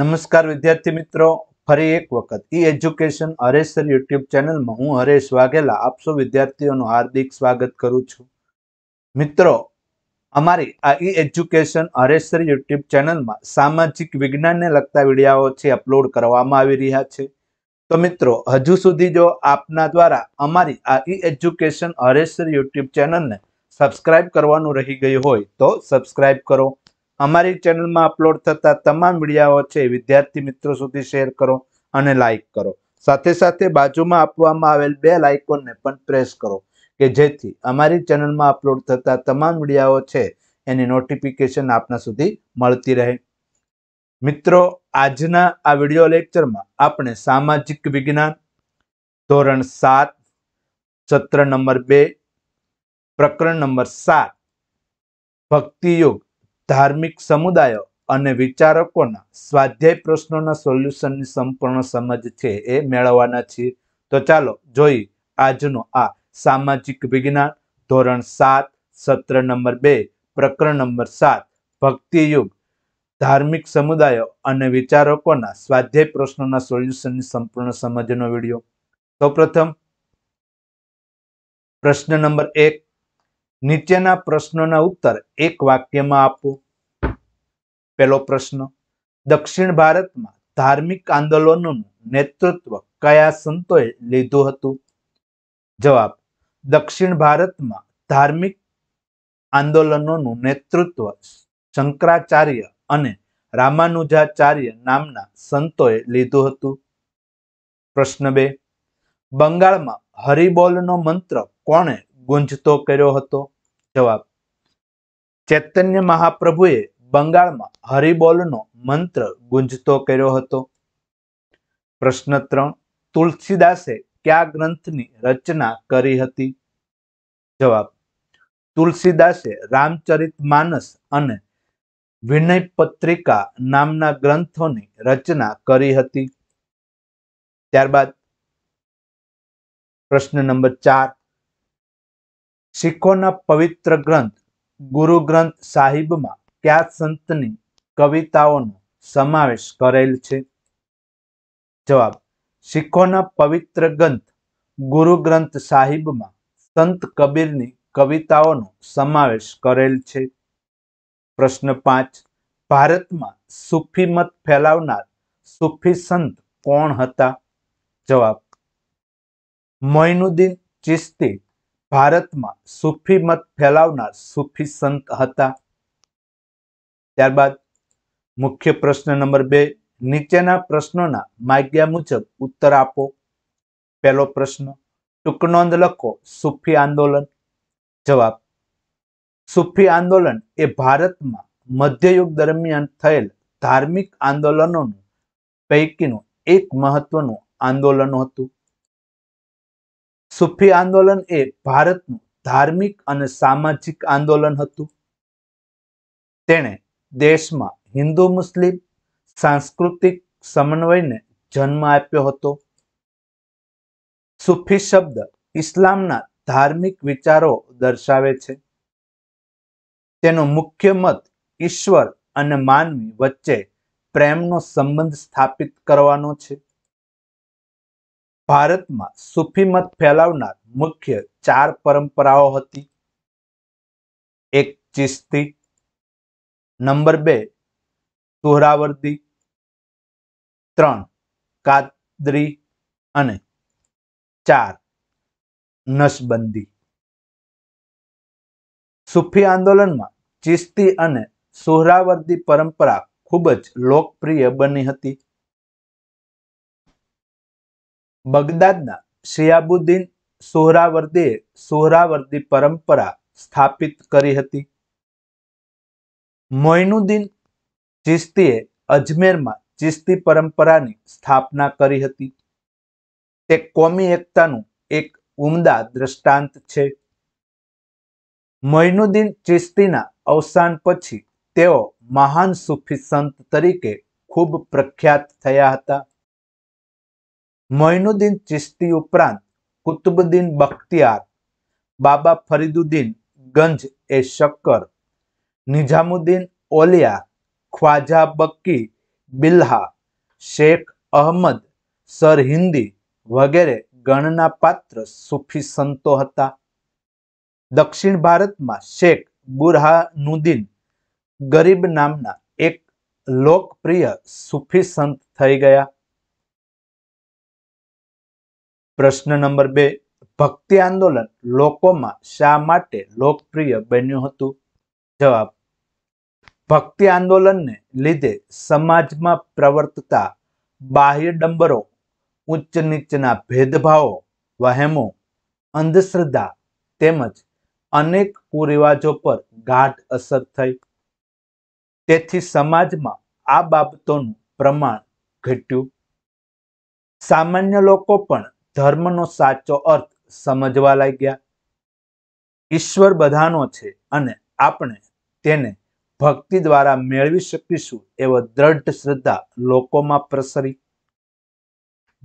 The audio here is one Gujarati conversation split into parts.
નમસ્કાર વિદ્યાર્થી મિત્રો ફરી એક વખત ઈ એજ્યુકેશન હરેશ યુટ્યુબ ચેનલમાં હું હરેશ વાઘેલા આપ વિદ્યાર્થીઓનું હાર્દિક સ્વાગત કરું છું મિત્રો અમારી આ ઈ એજ્યુકેશન હરેશ યુટ્યુબ ચેનલમાં સામાજિક વિજ્ઞાનને લગતા વિડીયાઓ છે અપલોડ કરવામાં આવી રહ્યા છે તો મિત્રો હજુ સુધી જો આપના દ્વારા અમારી આ ઈ એજ્યુકેશન હરેશ યુટ્યુબ ચેનલને સબસ્ક્રાઈબ કરવાનું રહી ગયું હોય તો સબસ્ક્રાઇબ કરો અમારી ચેનલમાં અપલોડ થતા તમામ વિડીયાઓ છે વિદ્યાર્થી મિત્રો સુધી શેર કરો અને લાઇક કરો સાથે સાથે બાજુમાં આપવામાં આવેલ બે લાઇકોનને પણ પ્રેસ કરો કે જેથી અમારી ચેનલમાં અપલોડ થતા તમામ વિડીયાઓ છે એની નોટિફિકેશન આપના સુધી મળતી રહે મિત્રો આજના આ વિડીયો લેક્ચરમાં આપણે સામાજિક વિજ્ઞાન ધોરણ સાત સત્ર નંબર બે પ્રકરણ નંબર સાત ભક્તિયુગ ધાર્મિક સમુદાયો અને વિચારકોના સ્વાધ્યાય પ્રશ્નોના સોલ્યુશનની સંપૂર્ણ સમજ છે એ મેળવવાના છીએ તો ચાલો જોઈ આજનો આ સામાજિક વિજ્ઞાન ધોરણ સાત સત્ર નંબર બે પ્રકરણ નંબર સાત ભક્તિયુગ ધાર્મિક સમુદાયો અને વિચારકોના સ્વાધ્યાય પ્રશ્નોના સોલ્યુશનની સંપૂર્ણ સમજનો વિડીયો પ્રથમ પ્રશ્ન નંબર એક નીચેના પ્રશ્નોના ઉત્તર એક વાક્યમાં આપો પહેલો પ્રશ્ન દક્ષિણ ભારતમાં ધાર્મિક આંદોલનોનું નેતૃત્વ કયા સંતોએ લીધું હતું જવાબ દક્ષિણ ભારતમાં ધાર્મિક આંદોલનોનું નેતૃત્વ શંકરાચાર્ય અને રામાનુજાચાર્ય નામના સંતોએ લીધું હતું પ્રશ્ન બે બંગાળમાં હરિબોલનો મંત્ર કોણે ગુંજતો કર્યો હતો જવાબ ચૈતન્ય મહાપ્રભુએ બંગાળમાં હરિબોલનો મંત્ર ગુંજતો કર્યો હતો પ્રશ્ન ત્રણ તુલસીદાસે કયા ગ્રંથની રચના કરી હતી જવાબ તુલસીદાસે રામચરિત માનસ અને વિનય પત્રિકા નામના ગ્રંથોની રચના કરી હતી ત્યારબાદ પ્રશ્ન નંબર ચાર શીખોના પવિત્ર ગ્રંથ ગુરુ ગ્રંથ સાહિબમાં કયા સંતની કવિતાઓનો સમાવેશ કરેલ છે જવાબ શીખોના પવિત્ર ગ્રંથ ગુરુ ગ્રંથ સાહિબમાં સંત કબીરની કવિતાઓનો સમાવેશ કરેલ છે પ્રશ્ન પાંચ ભારતમાં સુફી મત ફેલાવનાર સુફી સંત કોણ હતા જવાબ મોઇનુદ્દીન ચિસ્તી ભારતમાં સુફી મત ફેલાવનાર સૂફી સંત હતા ત્યારબાદ મુખ્ય પ્રશ્ન નંબર બે નીચેના પ્રશ્નોના માગ્યા મુજબ ઉત્તર આપો પહેલો પ્રશ્ન ટૂંક લખો સુફી આંદોલન જવાબ સુફી આંદોલન એ ભારતમાં મધ્યયુગ દરમિયાન થયેલ ધાર્મિક આંદોલનોનું પૈકીનું એક મહત્વનું આંદોલન હતું સુફી આંદોલન એ ભારતનું ધાર્મિક અને સામાજિક આંદોલન હતું તેણે દેશમાં હિન્દુ મુસ્લિમ સાંસ્કૃતિક સમન્વયને જન્મ આપ્યો હતો સુફી શબ્દ ઇસ્લામના ધાર્મિક વિચારો દર્શાવે છે તેનો મુખ્ય મત ઈશ્વર અને માનવી વચ્ચે પ્રેમનો સંબંધ સ્થાપિત કરવાનો છે ભારતમાં સુફી મત ફેલાવનાર મુખ્ય ચાર પરંપરાઓ હતી એક ચિસ્તી નંબર બે સુહરાવર્દી ત્રણ કાદરી અને ચાર નસબંદી સુફી આંદોલનમાં ચિસ્તી અને સુહરાવર્દી પરંપરા ખૂબ જ લોકપ્રિય બની હતી બગદાદના શિયાબુદ્દીન સોહરાવર્દીએ સોહરાવર્દી પરંપરા સ્થાપિત કરી હતી મોઇનુદ્દીન ચિસ્તીએ અજમેરમાં ચિસ્તી પરંપરાની સ્થાપના કરી હતી તે કોમી એકતાનું એક ઉમદા દ્રષ્ટાંત છે મોઇનુદ્દીન ચિસ્તીના અવસાન પછી તેઓ મહાન સુફી સંત તરીકે ખૂબ પ્રખ્યાત થયા હતા મોઇનુદ્દીન ચિશ્તી ઉપરાંત કુતુબુદ્દીન બખ્તિયાર બાબા ફરીદુદ્દીન ગંજ એ શક્કર નિઝામુદ્દીન ઓલિયા ખ્વાજા બક્કી બિલ્હા શેખ અહમદ સરહિંદી વગેરે ગણના પાત્ર સૂફી સંતો હતા દક્ષિણ ભારતમાં શેખ બુરહાનુદ્દીન ગરીબ નામના એક લોકપ્રિય સુફી સંત થઈ ગયા પ્રશ્ન નંબર બે ભક્તિ આંદોલન લોકોમાં શા માટે લોકપ્રિય બન્યું હતું જવાબ ભક્તિ આંદોલનને લીધે સમાજમાં પ્રવર્તતા બાહ્ય ડંબરો ઉચ્ચ નીચના ભેદભાવો વહેમો અંધશ્રદ્ધા તેમજ અનેક કુરિવાજો પર ગાઢ અસર થઈ તેથી સમાજમાં આ બાબતોનું પ્રમાણ ઘટ્યું સામાન્ય લોકો પણ ધર્મનો સાચો અર્થ સમજવા લાગ્યા ઈશ્વર બધાનો છે અને આપણે તેને ભક્તિ દ્વારા મેળવી શકીશું એવો દ્રઢ શ્રદ્ધા લોકોમાં પ્રસરી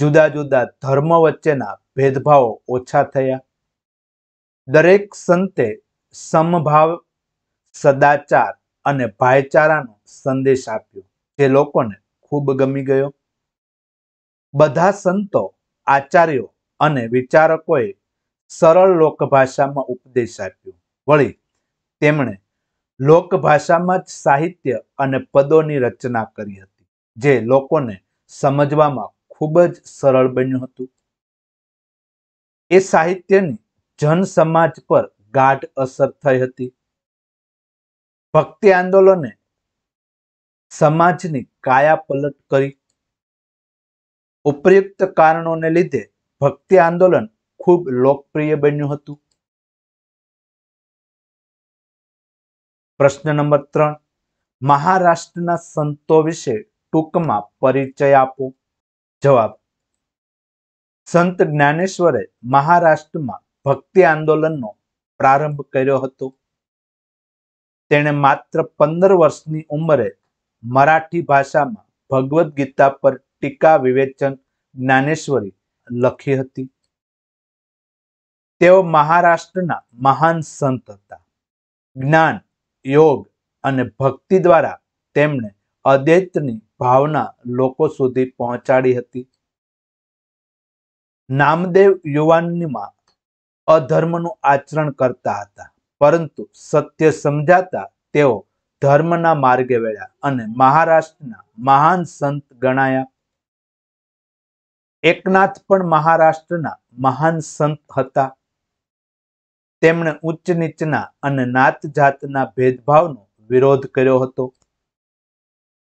જુદા જુદા ધર્મ વચ્ચેના ભેદભાવો ઓછા થયા દરેક સંતે સમભાવ સદાચાર અને ભાઈચારાનો સંદેશ આપ્યો જે લોકોને ખૂબ ગમી ગયો બધા સંતો આચાર્યો અને વિચારકોએ સરળ લોકભાષામાં ઉપદેશ આપ્યો વળી તેમણે લોકભાષામાં જ સાહિત્ય અને પદોની રચના કરી હતી જે લોકોને સમજવામાં ખૂબ જ સરળ બન્યું હતું એ સાહિત્યની જન સમાજ પર ગાઢ અસર થઈ હતી ભક્તિ આંદોલને સમાજની કાયા પલટ કરી ઉપયુક્ત કારણોને લીધે ભક્તિ આંદોલન ખૂબ લોકપ્રિય બન્યું હતું પ્રશ્ન નંબર ત્રણ મહારાષ્ટ્રના સંતો વિશે ટૂંકમાં પરિચય આપો જવાબ સંત જ્ઞાનેશ્વરે મહારાષ્ટ્રમાં ભક્તિ આંદોલનનો પ્રારંભ કર્યો હતો તેણે માત્ર પંદર વર્ષની ઉંમરે મરાઠી ભાષામાં ભગવદ્ ગીતા પર ટીકા વિવેચન જ્ઞાનેશ્વરી લખી હતી તેઓ મહારાષ્ટ્રના મહાન સંત હતા જ્ઞાન યોગ અને ભક્તિ દ્વારા તેમણે અદ્વૈતની ભાવના લોકો સુધી પહોંચાડી હતી નામદેવ યુવાનીમાં અધર્મનું આચરણ કરતા હતા પરંતુ સત્ય સમજાતા તેઓ ધર્મના માર્ગે વેળ્યા અને મહારાષ્ટ્રના મહાન સંત ગણાયા એકનાથ પણ મહારાષ્ટ્રના મહાન સંત હતા તેમણે ઉચ્ચ નીચના અને નાત જાતના ભેદભાવનો વિરોધ કર્યો હતો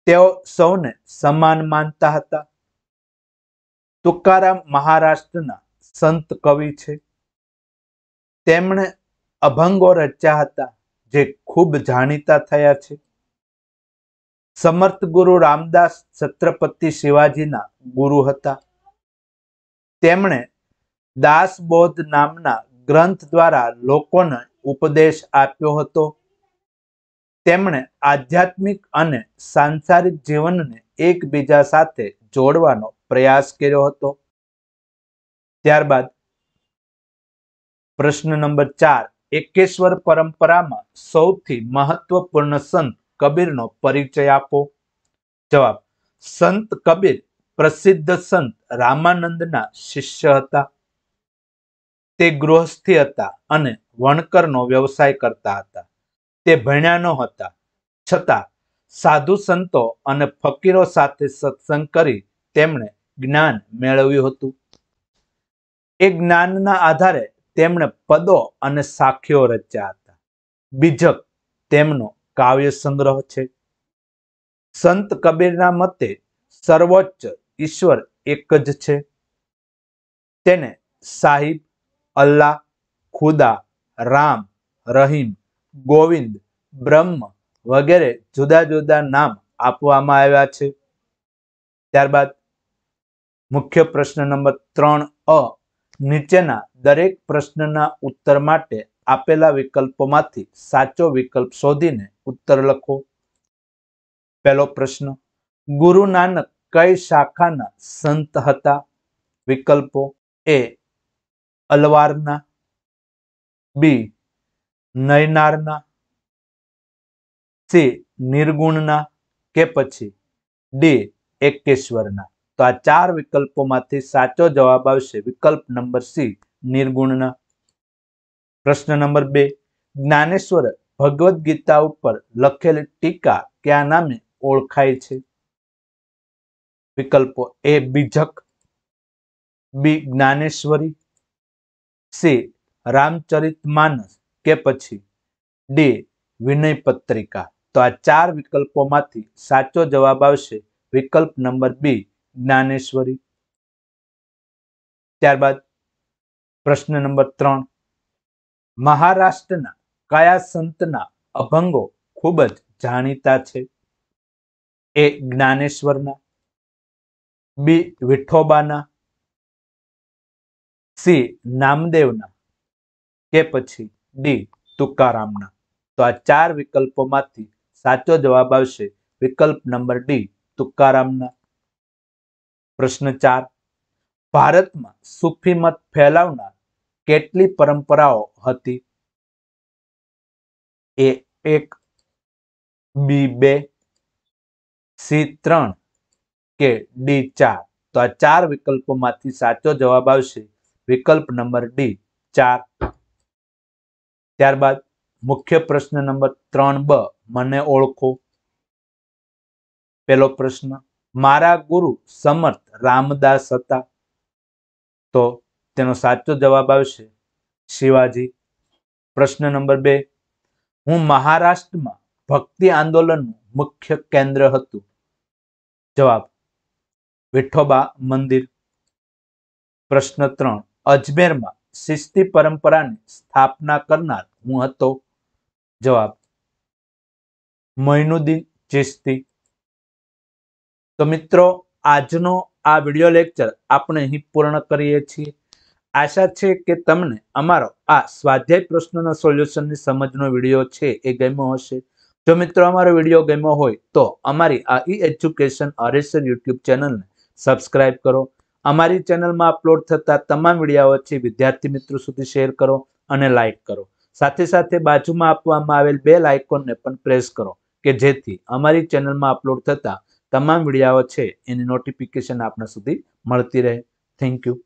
તેઓ સૌને સમાન માનતા હતા તુકારામ મહારાષ્ટ્રના સંત કવિ છે તેમણે અભંગો રચ્યા હતા જે ખૂબ જાણીતા થયા છે સમર્થ ગુરુ રામદાસ છત્રપતિ શિવાજીના ગુરુ હતા તેમણે દાસબોધ નામના ગ્રંથ દ્વારા લોકોને ઉપદેશ આપ્યો હતો તેમણે આધ્યાત્મિક અને સાંસારિક જીવનને એકબીજા સાથે જોડવાનો પ્રયાસ કર્યો હતો ત્યારબાદ પ્રશ્ન નંબર ચાર એકેશ્વર પરંપરામાં સૌથી મહત્વપૂર્ણ સંત કબીરનો પરિચય આપો જવાબ સંત કબીર પ્રસિદ્ધ સંત રામાનંદના શિષ્ય હતા તે ગૃહસ્થી હતા અને વણકરનો વ્યવસાય કરતા હતા તે ભણ્યા હતા છતાં સાધુ સંતો અને ફકીરો સાથે સત્સંગ કરી તેમણે જ્ઞાન મેળવ્યું હતું એ જ્ઞાનના આધારે તેમણે પદો અને સાખીઓ રચ્યા હતા બીજક તેમનો કાવ્ય સંગ્રહ છે સંત કબીરના મતે સર્વોચ્ચ ઈશ્વર એક જ છે તેને સાહિબ અલ્લાહ ખુદા રામ રહીમ ગોવિંદ બ્રહ્મ વગેરે જુદા જુદા નામ આપવામાં આવ્યા છે ત્યારબાદ મુખ્ય પ્રશ્ન નંબર ત્રણ અ નીચેના દરેક પ્રશ્નના ઉત્તર માટે આપેલા વિકલ્પોમાંથી સાચો વિકલ્પ શોધીને ઉત્તર લખો પહેલો પ્રશ્ન ગુરુ નાનક કઈ શાખાના સંત હતા વિકલ્પો એ અલવારના બી નયનારના સી નિર્ગુણના કે પછી ડી એકેશ્વરના તો આ ચાર વિકલ્પોમાંથી સાચો જવાબ આવશે વિકલ્પ નંબર સી નિર્ગુણના પ્રશ્ન નંબર બે જ્ઞાનેશ્વર ભગવદ્ ગીતા ઉપર લખેલી ટીકા કયા નામે ઓળખાય છે વિકલ્પો A Bijak B Dnyaneshwari C Ramcharit Manas કે પછી ડી વિનય પત્રિકા તો આ ચાર વિકલ્પોમાંથી સાચો જવાબ આવશે વિકલ્પ નંબર બી જ્ઞાનેશ્વરી ત્યારબાદ પ્રશ્ન નંબર ત્રણ મહારાષ્ટ્રના કયા સંતના અભંગો ખૂબ જ જાણીતા છે એ જ્ઞાનેશ્વરના બી વિઠોબાના સી નામદેવના કે પછી ડી તુકારામના તો આ ચાર વિકલ્પોમાંથી સાચો જવાબ આવશે વિકલ્પ નંબર ડી તુકારામના પ્રશ્ન ચાર ભારતમાં સુફી મત ફેલાવનાર કેટલી પરંપરાઓ હતી એ એક બી બે સી ત્રણ કે ડી ચાર તો આ ચાર વિકલ્પોમાંથી સાચો જવાબ આવશે વિકલ્પ નંબર ડી ચાર ત્યારબાદ મુખ્ય પ્રશ્ન નંબર ત્રણ બ મને ઓળખો પેલો પ્રશ્ન મારા ગુરુ સમર્થ રામદાસ હતા તો તેનો સાચો જવાબ આવશે શિવાજી પ્રશ્ન નંબર બે હું મહારાષ્ટ્રમાં ભક્તિ આંદોલનનું મુખ્ય કેન્દ્ર હતું જવાબ વિઠોબા મંદિર પ્રશ્ન ત્રણ અજમેરમાં શિસ્તી પરંપરાની સ્થાપના કરનાર હું હતો જવાબ મૈનુદ્દીન ચિસ્તી તો મિત્રો આજનો આ વિડીયો લેક્ચર આપણે અહીં પૂર્ણ કરીએ છીએ આશા છે કે તમને અમારો આ સ્વાધ્યાય પ્રશ્નના સોલ્યુશનની સમજનો વિડીયો છે એ ગમ્યો હશે જો મિત્રો અમારો વિડીયો ગમ્યો હોય તો અમારી આ ઈ એજ્યુકેશન અરેસર યુટ્યુબ ચેનલને સબસ્ક્રાઇબ કરો અમારી ચેનલમાં અપલોડ થતા તમામ વિડીયાઓથી વિદ્યાર્થી મિત્રો સુધી શેર કરો અને લાઇક કરો સાથે સાથે બાજુમાં આપવામાં આવેલ બે આઇકોનને પણ પ્રેસ કરો કે જેથી અમારી ચેનલમાં અપલોડ થતા તમામ વિડીયાઓ છે એની નોટિફિકેશન આપણા સુધી મળતી રહે થેન્ક યુ